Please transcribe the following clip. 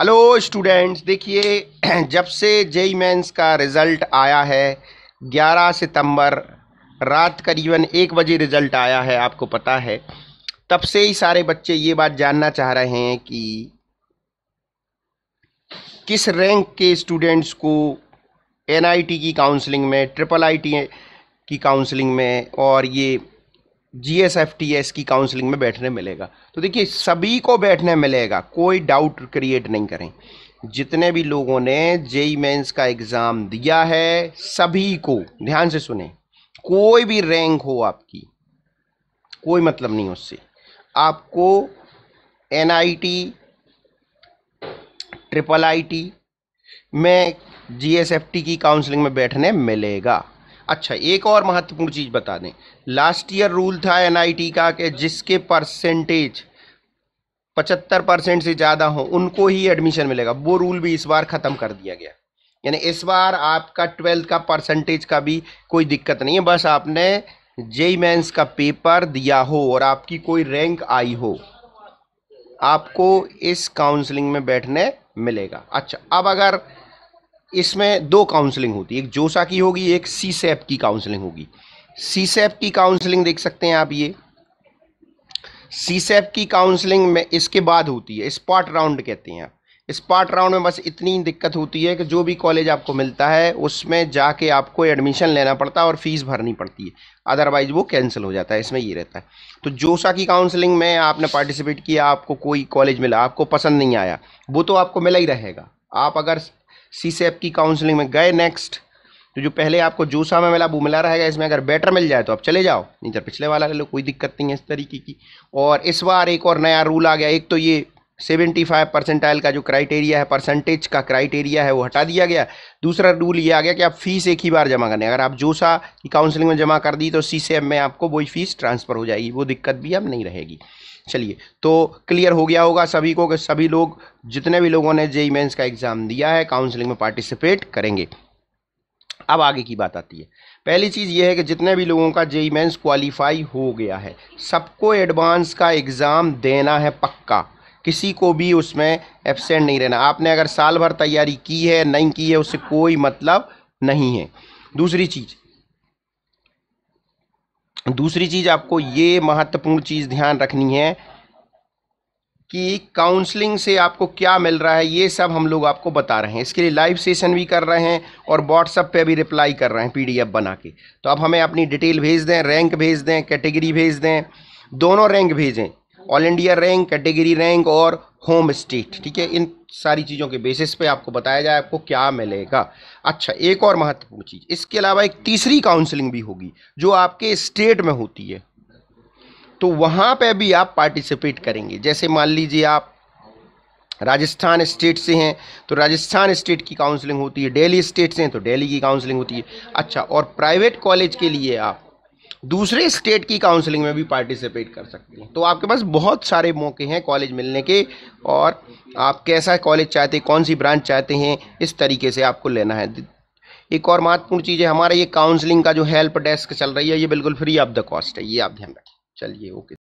hello students देखिए जब से जेई मेंस का रिज़ल्ट आया है 11 सितंबर रात करीबन एक बजे रिज़ल्ट आया है आपको पता है तब से ही सारे बच्चे ये बात जानना चाह रहे हैं कि किस रैंक के स्टूडेंट्स को एनआईटी की काउंसलिंग में ट्रिपल आईटी की काउंसलिंग में और ये G S F T S की काउंसलिंग में बैठने मिलेगा तो देखिए सभी को बैठने मिलेगा कोई डाउट क्रिएट नहीं करें जितने भी लोगों ने जेई मेंस e e का एग्ज़ाम दिया है सभी को ध्यान से सुने कोई भी रैंक हो आपकी कोई मतलब नहीं उससे आपको N I T triple I T में जी एस एफ टी की काउंसलिंग में बैठने मिलेगा अच्छा एक और महत्वपूर्ण चीज़ बता दें लास्ट ईयर रूल था एनआईटी का कि जिसके परसेंटेज पचहत्तर परसेंट से ज़्यादा हो उनको ही एडमिशन मिलेगा वो रूल भी इस बार ख़त्म कर दिया गया यानी इस बार आपका ट्वेल्थ का परसेंटेज का भी कोई दिक्कत नहीं है बस आपने जेई मैंस का पेपर दिया हो और आपकी कोई रैंक आई हो आपको इस काउंसलिंग में बैठने मिलेगा अच्छा अब अगर इसमें दो काउंसलिंग होती है एक जोसा की होगी एक सी सैप e की काउंसलिंग होगी सी सैप e की काउंसलिंग देख सकते हैं आप ये सी सैप e की काउंसलिंग में इसके बाद होती है स्पॉट राउंड कहते हैं आप स्पॉट राउंड में बस इतनी दिक्कत होती है कि जो भी कॉलेज आपको मिलता है उसमें जाके आपको एडमिशन लेना पड़ता है और फीस भरनी पड़ती है अदरवाइज वो कैंसिल हो जाता है इसमें ये रहता है तो जोसा की काउंसलिंग में आपने पार्टिसिपेट किया आपको कोई कॉलेज मिला आपको पसंद नहीं आया वो तो आपको मिला ही रहेगा आप अगर सी सेप e की काउंसलिंग में गए नेक्स्ट तो जो पहले आपको जूसा में मिला वो मिला रहेगा इसमें अगर बेटर मिल जाए तो आप चले जाओ नहीं तो पिछले वाला ले लो कोई दिक्कत नहीं है इस तरीके की और इस बार एक और नया रूल आ गया एक तो ये सेवेंटी फाइव परसेंटाइल का जो क्राइटेरिया है परसेंटेज का क्राइटेरिया है वो हटा दिया गया दूसरा रूल ये आ गया कि आप फीस एक ही बार जमा करें अगर आप जोसा की काउंसलिंग में जमा कर दी तो सी में आपको वही फीस ट्रांसफ़र हो जाएगी वो दिक्कत भी अब नहीं रहेगी चलिए तो क्लियर हो गया होगा सभी को कि सभी लोग जितने भी लोगों ने जेई मेन्स e e का एग्ज़ाम दिया है काउंसलिंग में पार्टिसिपेट करेंगे अब आगे की बात आती है पहली चीज़ ये है कि जितने भी लोगों का जेई मेन्स क्वालिफाई हो गया है सबको एडवांस का एग्ज़ाम देना है पक्का किसी को भी उसमें एबसेंट नहीं रहना आपने अगर साल भर तैयारी की है नहीं की है उससे कोई मतलब नहीं है दूसरी चीज़ दूसरी चीज़ आपको ये महत्वपूर्ण चीज़ ध्यान रखनी है कि काउंसलिंग से आपको क्या मिल रहा है ये सब हम लोग आपको बता रहे हैं इसके लिए लाइव सेशन भी कर रहे हैं और व्हाट्सअप पे भी रिप्लाई कर रहे हैं पीडीएफ बना के तो आप हमें अपनी डिटेल भेज दें रैंक भेज दें कैटेगरी भेज दें दोनों रैंक भेजें all India rank category rank और होम स्टेट ठीक है इन सारी चीज़ों के बेसिस पे आपको बताया जाए आपको क्या मिलेगा अच्छा एक और महत्वपूर्ण चीज़ इसके अलावा एक तीसरी काउंसलिंग भी होगी जो आपके स्टेट में होती है तो वहाँ पे भी आप पार्टिसिपेट करेंगे जैसे मान लीजिए आप राजस्थान स्टेट से हैं तो राजस्थान स्टेट की काउंसलिंग होती है डेली स्टेट से हैं तो डेली की काउंसलिंग होती है अच्छा और प्राइवेट कॉलेज के लिए आप दूसरे स्टेट की काउंसलिंग में भी पार्टिसिपेट कर सकती हैं तो आपके पास बहुत सारे मौके हैं कॉलेज मिलने के और आप कैसा कॉलेज चाहते हैं कौन सी ब्रांच चाहते हैं इस तरीके से आपको लेना है एक और महत्वपूर्ण चीज़ है हमारा ये काउंसलिंग का जो हेल्प डेस्क चल रही है ये बिल्कुल फ्री ऑफ द कॉस्ट है ये आप ध्यान रखें चलिए ओके